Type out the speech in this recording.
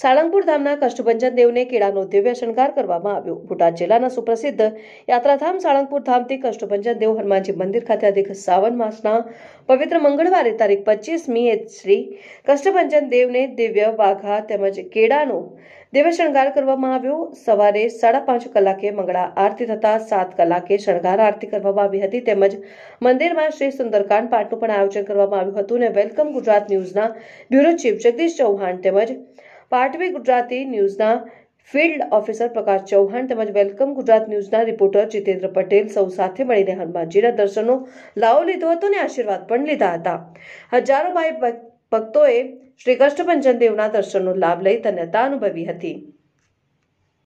સાળંગપુર ધામના કષ્ટભંજન દેવને કેળાનો દિવ્ય શણગાર કરવામાં આવ્યો બોટાદ જિલ્લાના સુપ્રસિદ્ધ યાત્રાધામ સાળંગપુર ધામથી કષ્ટભંજન દેવ હનુમાનજી મંદિર ખાતે અધિક સાવન માસના પવિત્ર મંગળવારે તારીખ મી એ શ્રી કષ્ટભંજન દેવને દિવ્ય વાઘા તેમજ કેળાનો દિવ્ય શણગાર કરવામાં આવ્યો સવારે સાડા પાંચ કલાકે મંગળા આરતી થતા સાત કલાકે શણગાર આરતી કરવામાં આવી હતી તેમજ મંદિરમાં શ્રી સુંદરકાંડ પાઠનું પણ આયોજન કરવામાં આવ્યું હતું અને વેલકમ ગુજરાત ન્યૂઝના બ્યુરો ચીફ જગદીશ ચૌહાણ તેમજ પાટવી ગુજરાતી ન્યૂઝના ફિલ્ડ ઓફિસર પ્રકાશ ચૌહાણ તેમજ વેલકમ ગુજરાત ન્યૂઝના રિપોર્ટર જીતેન્દ્ર પટેલ સૌ સાથે મળીને હનુમાનજીના દર્શનનો લાવો લીધો હતો અને આશીર્વાદ પણ લીધા હતા હજારો ભાઈ ભક્તોએ શ્રી કષ્ટભંજન દેવના દર્શનનો લાભ લઈ ધન્યતા અનુભવી હતી